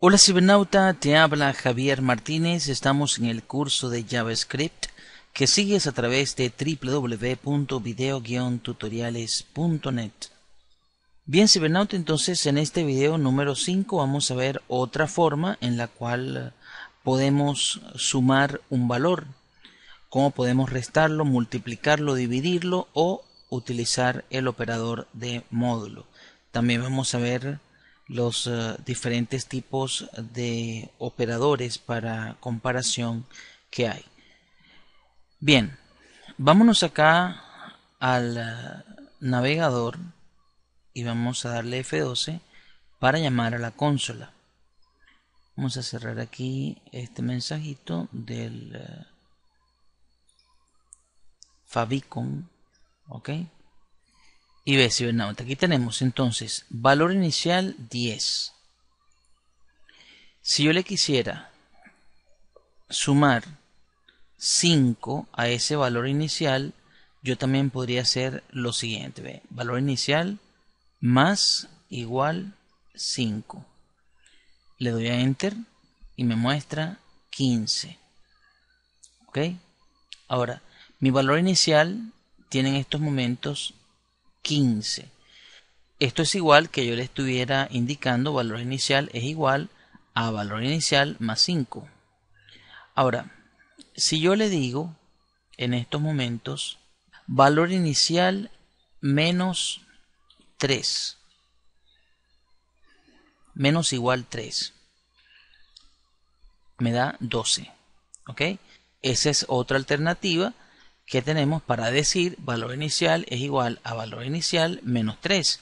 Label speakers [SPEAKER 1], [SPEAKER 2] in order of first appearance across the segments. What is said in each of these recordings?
[SPEAKER 1] Hola cibernauta, te habla Javier Martínez, estamos en el curso de JavaScript que sigues a través de www.video-tutoriales.net. Bien cibernauta, entonces en este video número 5 vamos a ver otra forma en la cual podemos sumar un valor, cómo podemos restarlo, multiplicarlo, dividirlo o utilizar el operador de módulo. También vamos a ver los eh, diferentes tipos de operadores para comparación que hay. Bien, vámonos acá al eh, navegador y vamos a darle F12 para llamar a la consola. Vamos a cerrar aquí este mensajito del eh, Fabicon, ¿ok? Y ve, cibernauta, aquí tenemos entonces valor inicial 10. Si yo le quisiera sumar 5 a ese valor inicial, yo también podría hacer lo siguiente. ¿ve? Valor inicial más igual 5. Le doy a enter y me muestra 15. ¿Ok? Ahora, mi valor inicial tiene en estos momentos 15. Esto es igual que yo le estuviera indicando valor inicial es igual a valor inicial más 5. Ahora, si yo le digo en estos momentos valor inicial menos 3, menos igual 3, me da 12. ¿Ok? Esa es otra alternativa ¿Qué tenemos para decir valor inicial es igual a valor inicial menos 3.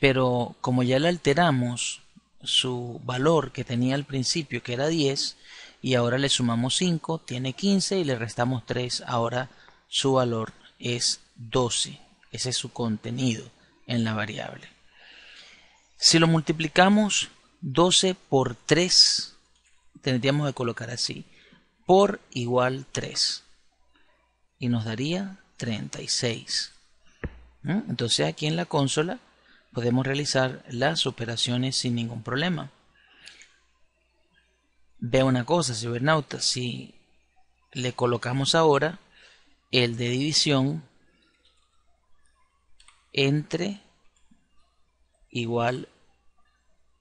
[SPEAKER 1] Pero como ya le alteramos su valor que tenía al principio, que era 10, y ahora le sumamos 5, tiene 15 y le restamos 3, ahora su valor es 12. Ese es su contenido en la variable. Si lo multiplicamos 12 por 3, tendríamos que colocar así, por igual 3 y nos daría 36. ¿Mm? Entonces aquí en la consola podemos realizar las operaciones sin ningún problema. ve una cosa, cibernauta, si le colocamos ahora el de división entre igual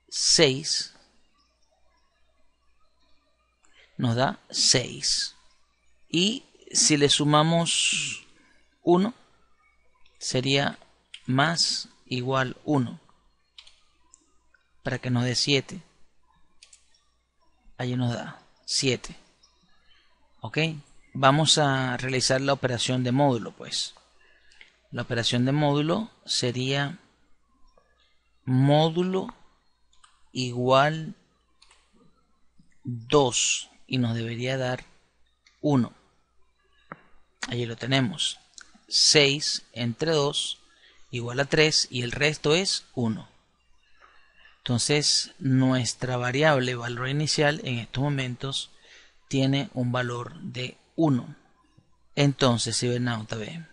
[SPEAKER 1] 6 nos da 6 y si le sumamos 1, sería más igual 1, para que nos dé 7. Ahí nos da 7. ¿Ok? Vamos a realizar la operación de módulo, pues. La operación de módulo sería módulo igual 2 y nos debería dar 1. Allí lo tenemos. 6 entre 2 igual a 3 y el resto es 1. Entonces nuestra variable valor inicial en estos momentos tiene un valor de 1. Entonces, si nota B,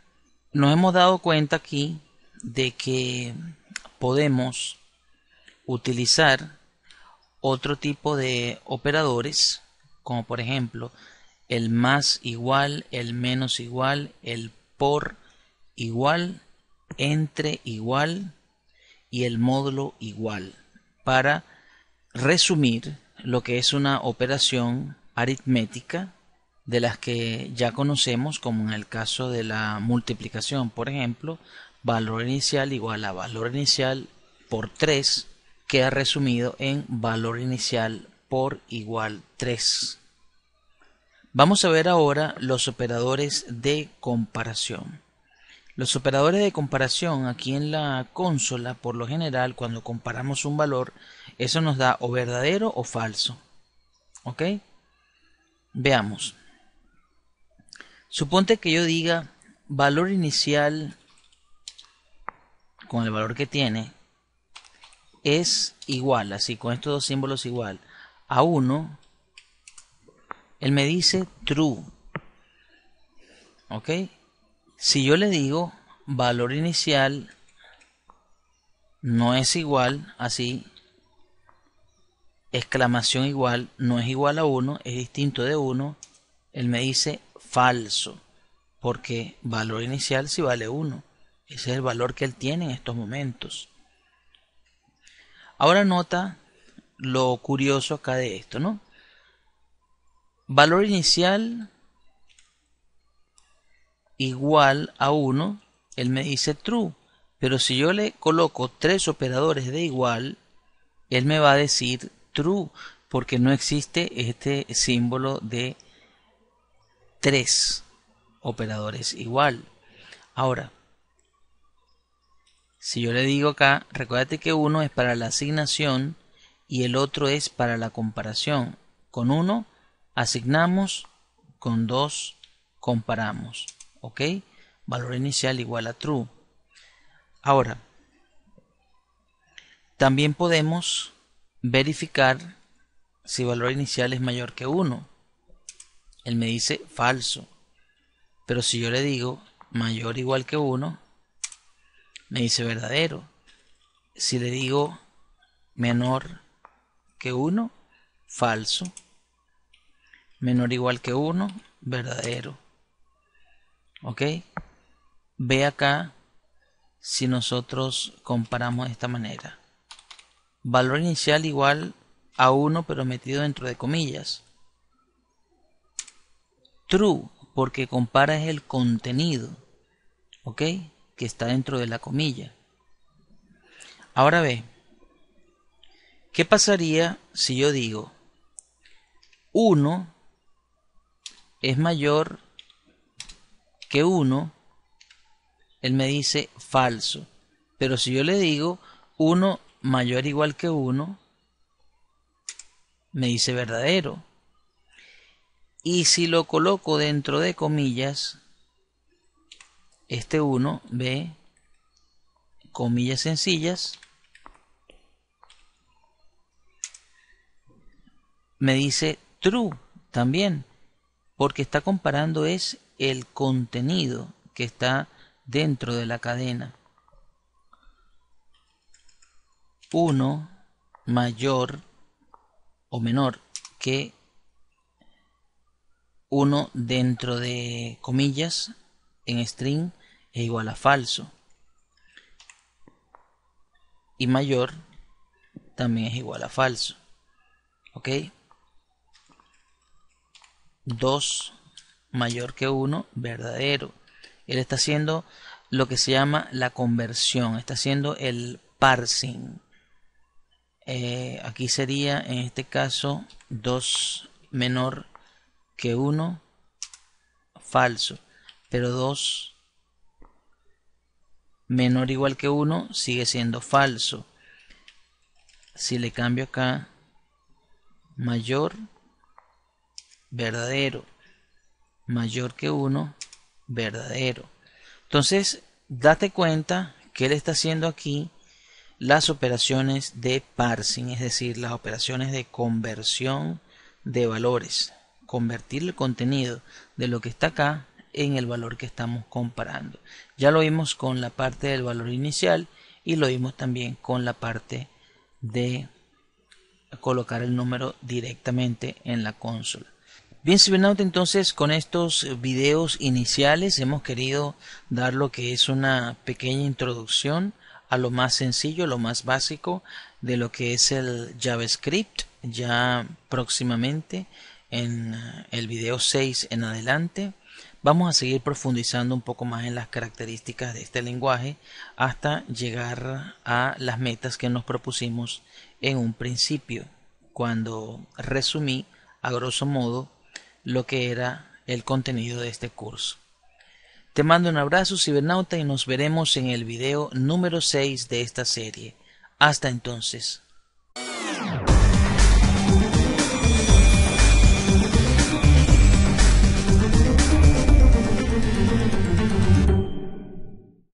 [SPEAKER 1] nos hemos dado cuenta aquí de que podemos utilizar otro tipo de operadores, como por ejemplo el más igual, el menos igual, el por igual, entre igual y el módulo igual para resumir lo que es una operación aritmética de las que ya conocemos como en el caso de la multiplicación por ejemplo valor inicial igual a valor inicial por 3 queda resumido en valor inicial por igual 3 Vamos a ver ahora los operadores de comparación. Los operadores de comparación aquí en la consola, por lo general, cuando comparamos un valor, eso nos da o verdadero o falso. ¿Ok? Veamos. Suponte que yo diga valor inicial con el valor que tiene es igual, así con estos dos símbolos igual, a 1 él me dice true. ¿Ok? Si yo le digo valor inicial no es igual, así, exclamación igual, no es igual a 1, es distinto de 1, él me dice falso, porque valor inicial si vale 1. Ese es el valor que él tiene en estos momentos. Ahora nota lo curioso acá de esto, ¿no? valor inicial igual a 1, él me dice true. Pero si yo le coloco tres operadores de igual, él me va a decir true, porque no existe este símbolo de tres operadores igual. Ahora, si yo le digo acá, recuérdate que uno es para la asignación y el otro es para la comparación. Con uno asignamos, con 2 comparamos, ¿ok? Valor inicial igual a true. Ahora, también podemos verificar si valor inicial es mayor que 1. Él me dice falso. Pero si yo le digo mayor igual que 1, me dice verdadero. Si le digo menor que 1, falso menor o igual que 1, verdadero. ¿Ok? Ve acá si nosotros comparamos de esta manera. Valor inicial igual a 1 pero metido dentro de comillas. True porque compara es el contenido. ¿Ok? Que está dentro de la comilla. Ahora ve. ¿Qué pasaría si yo digo 1 es mayor que 1, él me dice falso. Pero si yo le digo 1 mayor o igual que 1, me dice verdadero. Y si lo coloco dentro de comillas, este 1 ve comillas sencillas, me dice true también porque está comparando es el contenido que está dentro de la cadena. Uno mayor o menor que Uno dentro de comillas en string es igual a falso. Y mayor también es igual a falso. ¿Ok? 2 mayor que 1 verdadero. Él está haciendo lo que se llama la conversión, está haciendo el parsing. Eh, aquí sería en este caso 2 menor que 1 falso, pero 2 menor igual que 1 sigue siendo falso. Si le cambio acá mayor verdadero, mayor que 1, verdadero. Entonces, date cuenta que él está haciendo aquí las operaciones de parsing, es decir, las operaciones de conversión de valores, convertir el contenido de lo que está acá en el valor que estamos comparando. Ya lo vimos con la parte del valor inicial y lo vimos también con la parte de colocar el número directamente en la consola. Bien, cibernauta, entonces con estos eh, videos iniciales hemos querido dar lo que es una pequeña introducción a lo más sencillo, lo más básico de lo que es el JavaScript. Ya próximamente en eh, el video 6 en adelante vamos a seguir profundizando un poco más en las características de este lenguaje hasta llegar a las metas que nos propusimos en un principio cuando resumí a grosso modo lo que era el contenido de este curso. Te mando un abrazo cibernauta y nos veremos en el video número 6 de esta serie. Hasta entonces.